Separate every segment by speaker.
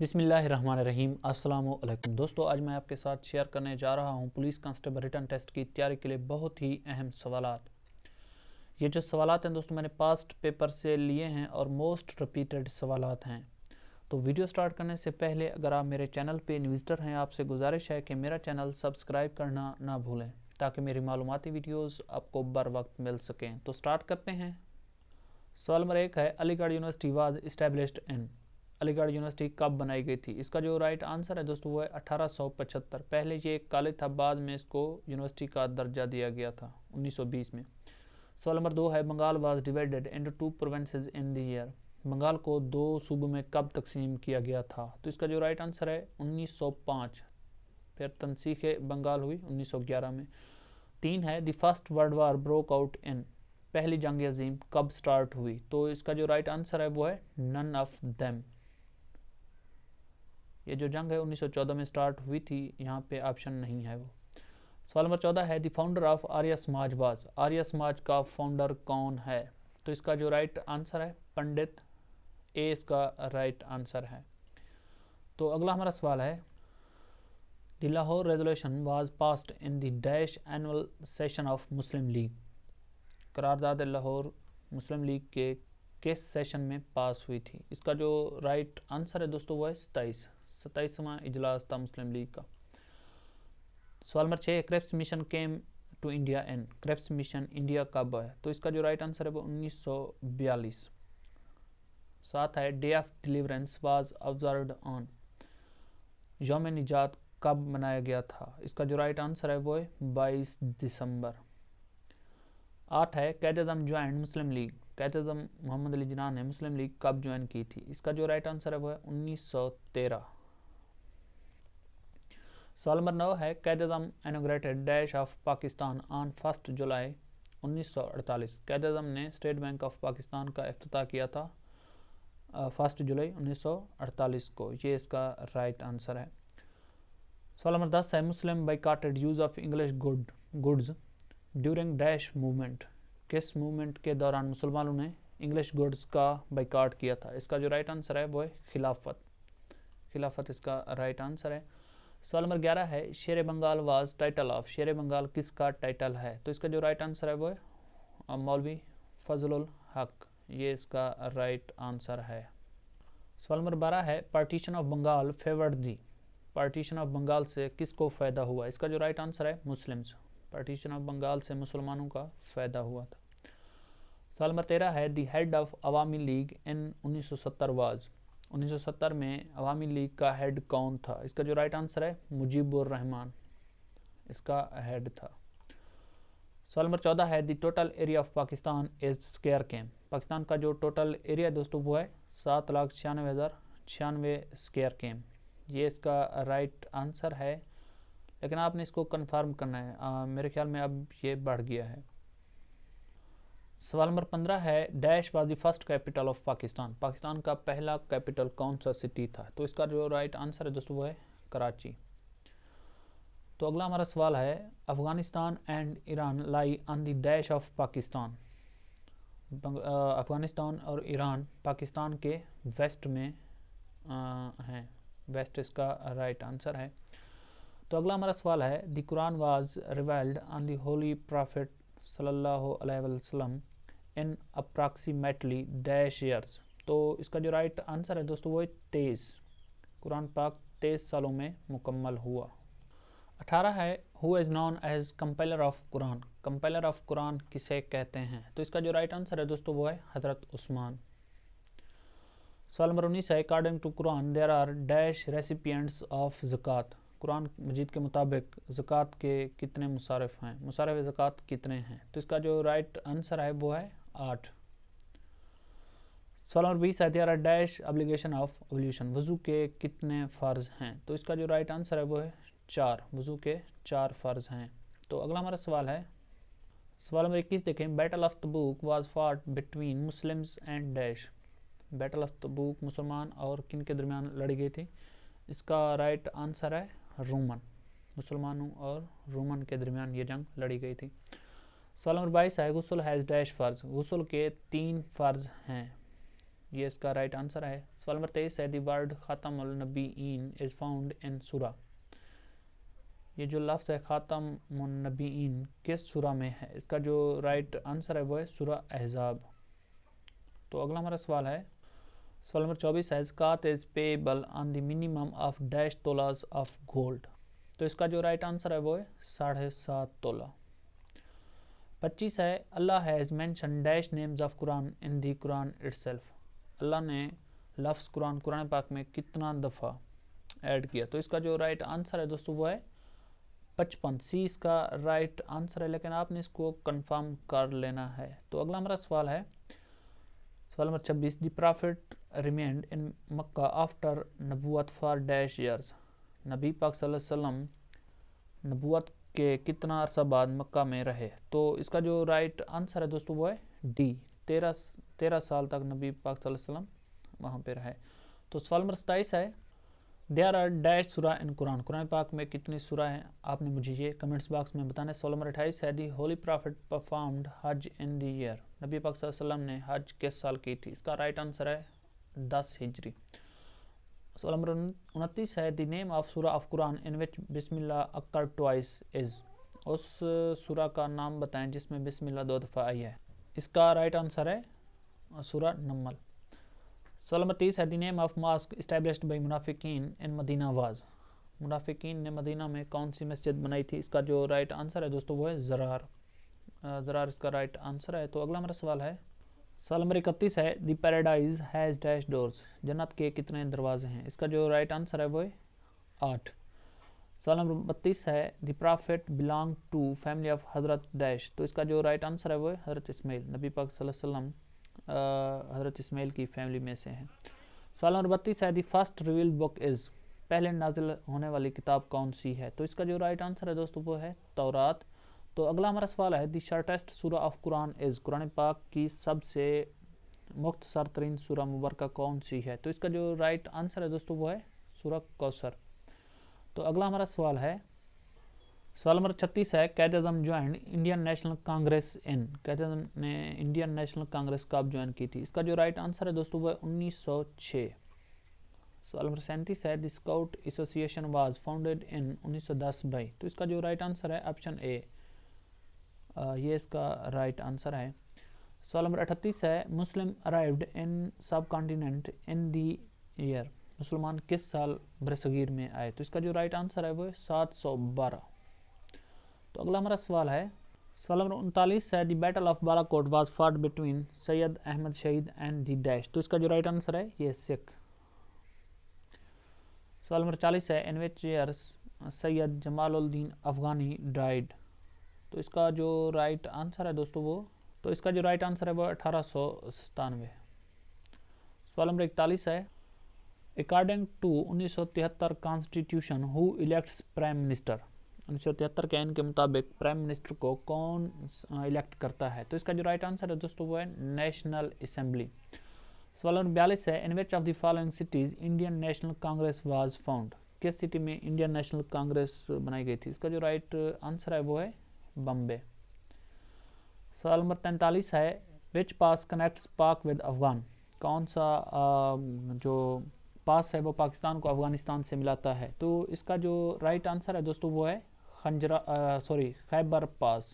Speaker 1: बिसमीम अल्लाम दोस्तों आज मैं आपके साथ शेयर करने जा रहा हूं पुलिस कांस्टेबल रिटर्न टेस्ट की तैयारी के लिए बहुत ही अहम सवालात ये जो सवालात हैं दोस्तों मैंने पास्ट पेपर से लिए हैं और मोस्ट रिपीटेड सवाल हैं तो वीडियो स्टार्ट करने से पहले अगर आप मेरे चैनल पर विजिटर हैं आपसे गुजारिश है कि मेरा चैनल सब्सक्राइब करना ना भूलें ताकि मेरी मालूमती वीडियोज़ आपको बर वक्त मिल सकें तो स्टार्ट करते हैं सवाल नंबर एक है Aligarh university was establish in Aligarh university कब बनाई गई थी इसका जो राइट आंसर है दोस्तों वो है अठारह पहले ये एक कॉलेज था बाद में इसको यूनिवर्सिटी का दर्जा दिया गया था 1920 में सवाल नंबर दो है Bengal was divided into provinces in the year Bengal को दो सूबों में कब तकसीम किया गया था तो इसका जो राइट आंसर है उन्नीस फिर तनसीख बंगाल हुई उन्नीस में तीन है the first world war broke out in पहली जंग अजीम कब स्टार्ट हुई तो इसका जो राइट आंसर है वो है नन ऑफ देम ये जो जंग है 1914 में स्टार्ट हुई थी यहाँ पे ऑप्शन नहीं है वो सवाल नंबर चौदह है द फाउंडर ऑफ आर्य समाज वाज आर्य समाज का फाउंडर कौन है तो इसका जो राइट आंसर है पंडित ए इसका राइट आंसर है तो अगला हमारा सवाल है the Lahore resolution was passed in the dash annual session of Muslim League करारदाद लाहौर मुस्लिम लीग के किस सेशन में पास हुई थी इसका जो राइट आंसर है दोस्तों वो है सताईस सत्ताईसवां इजलास था मुस्लिम लीग का सवाल नंबर छः Cripps Mission came to India and Cripps Mission India कब है तो इसका जो राइट आंसर है वो उन्नीस सौ साथ है Day of Deliverance was observe on योम निजात कब मनाया गया था इसका जो राइट आंसर है वो है बाईस दिसंबर आठ है कैद अजम ज्वाइन मुस्लिम लीग कैद अजम मोहम्मद अली जिना ने मुस्लिम लीग कब ज्वाइन की थी इसका जो राइट आंसर है वो है उन्नीस सौ तेरह सवाल नंबर नौ है Quaid Azam inaugurated dash of Pakistan on first July 1948 Quaid आजम ने स्टेट बैंक ऑफ पाकिस्तान का अफ्ताह किया था फर्स्ट जुलाई 1948 को ये इसका राइट आंसर है सवाल नंबर दस है Muslim boycotted use of English good goods during dash movement किस मूवमेंट के दौरान मुसलमानों ने इंग्लिश गुड्स का बाइकाट किया था इसका जो राइट आंसर है वो है खिलाफत खिलाफत इसका राइट आंसर है सवाल नंबर ग्यारह है शेर बंगाल वाज टाइटल ऑफ शेर बंगाल किसका टाइटल है तो इसका जो राइट आंसर है वो है मौलवी फजल हक ये इसका राइट आंसर है सवाल नंबर बारह है partition of Bengal favoured the partition of Bengal से किसको फ़ायदा हुआ इसका जो राइट आंसर है मुस्लिम्स पार्टीशन ऑफ बंगाल से मुसलमानों का फ़ायदा हुआ था सवाल नंबर तेरह है the head of Awami League in 1970 was 1970 में अवामी लीग का हेड कौन था इसका जो राइट आंसर है मुजीबुर रहमान इसका हेड था सवाल नंबर चौदह है the total area of Pakistan is square कैम पाकिस्तान का जो टोटल एरिया दोस्तों वो है सात लाख छियानवे हज़ार छियानवे स्केयर कैम ये इसका राइट आंसर है लेकिन आपने इसको कन्फर्म करना है आ, मेरे ख्याल में अब ये बढ़ गया है सवाल नंबर पंद्रह है dash was the first capital of Pakistan Pakistan का पहला कैपिटल कौन सा सिटी था तो इसका जो राइट आंसर है दोस्तों वो है कराची तो अगला हमारा सवाल है Afghanistan and Iran lie on the dash of Pakistan Afghanistan और ईरान पाकिस्तान के वेस्ट में हैं वेस्ट इसका राइट आंसर है तो अगला हमारा सवाल है the Quran was revealed on the holy prophet सल्लल्लाहु अलैहि वसल्लम इन अप्रॉक्सीमेटली डैश ईयर्स तो इसका जो राइट आंसर है दोस्तों वो है तेईस कुरान पाक तेईस सालों में मुकम्मल हुआ अठारह है who is known as compiler of Quran compiler of Quran किसे कहते हैं तो इसका जो राइट आंसर है दोस्तों वो है हज़रत उस्मान सवाल नंबर उन्नीस है according to Quran there are dash recipients of zakat Quran मजीद के मुताबिक ज़क़़त के कितने मुसारफ़ हैं मुसारफ़ ज़क़़त कितने हैं तो इसका जो राइट आंसर है वो है आठ सवाल नंबर बीस आती है डैश अब्लीगेशन ऑफ एवोल्यूशन वज़ू के कितने फ़र्ज़ हैं तो इसका जो राइट आंसर है वो है चार वज़ू के चार फ़र्ज़ हैं तो अगला हमारा सवाल है सवाल नंबर इक्कीस देखें battle of Tabuk was fought between Muslims and dash battle of Tabuk मुसलमान और किन के दरमियान लड़ी गई थी इसका राइट आंसर है रोमन मुसलमानों और रोमन के दरमियान ये जंग लड़ी गई थी सवाल नंबर बाईस है गसल हैज़ डैश फ़र्ज गसल के तीन फ़र्ज हैं ये इसका राइट आंसर है सवाल नंबर तेईस है दर्ड वर्ड ख़ातम नबीन इज़ फाउंड इन सूरा ये जो लफ्ज़ है ख़ातम नबीन किस सूरा में है इसका जो राइट आंसर है वो है सूरा एहजाब तो अगला हमारा सवाल है सवाल नंबर चौबीस है हैजकात is payable on the minimum of dash tolas of gold तो इसका जो राइट आंसर है वो है साढ़े सात तोला पच्चीस है Allah has mentioned dash names of Quran in the Quran itself Allah ने लफ्स कुरान कुरान पाक में कितना दफ़ा ऐड किया तो इसका जो राइट आंसर है दोस्तों वो है पचपन सी इसका राइट आंसर है लेकिन आपने इसको कंफर्म कर लेना है तो अगला हमारा सवाल है सवाल नंबर छब्बीस the prophet remained in Mecca after नबूत फॉर डैश ईयर्स नबी पाक सल्लम नबूत के कितना अरसा बाद मक्का में रहे तो इसका जो राइट आंसर है दोस्तों वो है डी तेरह तेरह साल तक नबी पाक सल्लम वहाँ पे रहे तो सवाल नंबर सताईस है देर आर डैश सुरा इन कुरान कुरान पाक में कितनी सुरा हैं आपने मुझे ये कमेंट्स बॉक्स में बताने सोलह नंबर अट्ठाईस है दी होली प्रॉफिट परफॉर्म्ड हज इन द ईयर नबी पाक वसल्लम ने हज किस साल की थी इसका राइट आंसर है दस हिजरी सोलह नंबर उनतीस है the name of sura of Quran in which बिस्मिल्ला अक्कर ट्वाइस इज़ उस सुरा का नाम बताएं जिसमें बिस्मिल्ला दो दफ़ा आई है इसका राइट आंसर है सुरा नमल सलमतीस had the name of mosque established मुनाफिकीन इन मदीना वाज मुनाफिकीन ने मदीना में कौन सी मस्जिद बनाई थी इसका जो राइट आंसर है दोस्तों वो है ज़रार ज़रार इसका राइट आंसर है तो अगला मेरा सवाल है सवाल नंबर इकतीस है the paradise has dash doors जन्नत के कितने दरवाजे हैं इसका जो राइट आंसर है वो है आठ सवाल नंबर बत्तीस है the prophet belong to family of हज़रत डैश तो इसका जो राइट आंसर है वो है हज़रत इसमाइल नबी पाक सल्लल्लाहु अलैहि वसल्लम हज़रत इसमाइल की फैमिली में से हैं सवाल नंबर बत्तीस है the first reveal book is पहले नाजिल होने वाली किताब कौन सी है तो इसका जो राइट आंसर है दोस्तों वो है तौरात तो अगला हमारा सवाल है the shortest sura of Quran is Quran पाक की सबसे सर तरीन सूरा मुबारक कौन सी है तो इसका जो राइट आंसर है दोस्तों वो है सूरा कौसर तो अगला हमारा सवाल है सवाल नंबर छत्तीस है Quaid Azam join Indian National Congress in Quaid Azam ने इंडियन नेशनल कांग्रेस कब ज्वाइन की थी इसका जो राइट आंसर है दोस्तों वह 1906 सवाल नंबर सैंतीस है the Scout Association was founded in 1910 by तो इसका जो राइट आंसर है ऑप्शन ए ये इसका राइट आंसर है सवाल नंबर अठतीस है मुस्लिम अराइव्ड इन सब कॉन्टीनेंट इन दी ईयर मुसलमान किस साल बरसगीर में आए तो इसका जो राइट आंसर है वो सात सौ बारह तो अगला हमारा सवाल है सवाल नंबर उनतालीस है the battle of Balakot was fought between Syed Ahmad Shaheed and the dash तो इसका जो राइट आंसर है ये सिख सवाल नंबर चालीस है in which years Syed Jamaluddin Afghani died तो इसका जो राइट आंसर है दोस्तों वो तो इसका जो राइट आंसर है वो अठारह सौ सतानवे सवाल नंबर इकतालीस है अकॉर्डिंग टू उन्नीस तिहत्तर constitution who elects prime minister उन्नीस सौ तिहत्तर के एन के मुताबिक प्राइम मिनिस्टर को कौन इलेक्ट करता है तो इसका जो राइट आंसर है दोस्तों वो है नेशनल असेंबली सवाल नंबर बयालीस है in which of the following cities Indian National Congress was found किस सिटी में इंडियन नेशनल कांग्रेस बनाई गई थी इसका जो राइट आंसर है वो है बम्बे सवाल नंबर तैंतालीस है which pass connects Pak with Afghan कौन सा आ, जो पास है वो पाकिस्तान को अफगानिस्तान से मिलाता है तो इसका जो राइट आंसर है दोस्तों वो है खंजरा सॉरी खैबर पास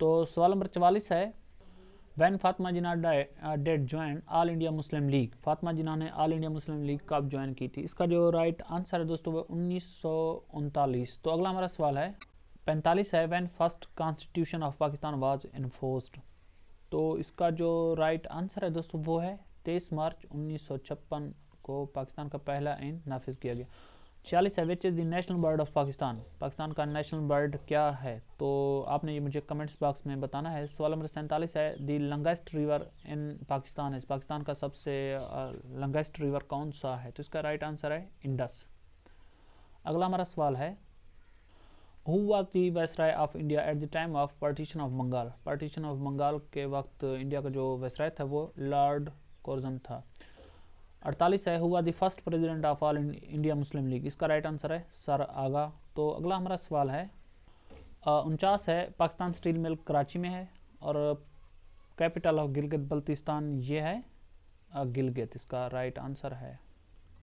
Speaker 1: तो सवाल नंबर चवालीस है when Fatima Jinnah did join All India Muslim League Fatima Jinnah ने आल इंडिया मुस्लिम लीग कब ज्वाइन की थी इसका जो राइट आंसर है दोस्तों वो उन्नीस तो अगला हमारा सवाल है पैंतालीस है when first constitution of Pakistan was enforced तो इसका जो राइट आंसर है दोस्तों वो है तेईस मार्च उन्नीस को पाकिस्तान का पहला आइन नाफिज किया गया छियालीस है which is the national bird of Pakistan Pakistan का नेशनल बर्ड क्या है तो आपने ये मुझे कमेंट्स बॉक्स में बताना है सवाल नंबर सैंतालीस है the longest river in Pakistan है पाकिस्तान का सबसे लंगेस्ट रिवर कौन सा है तो इसका राइट आंसर है इंडस अगला हमारा सवाल है who was the viceroy of India at the time of partition of Bengal partition of Bengal के वक्त इंडिया का जो वैसराय था वो लॉर्ड कॉर्जन था अड़तालीस है हुआ the first president of All India Muslim League इसका राइट आंसर है सर आगा तो अगला हमारा सवाल है उनचास है पाकिस्तान स्टील मिल कराची में है और कैपिटल ऑफ गिलगित बल्तिस्तान ये है गिलगित इसका राइट आंसर है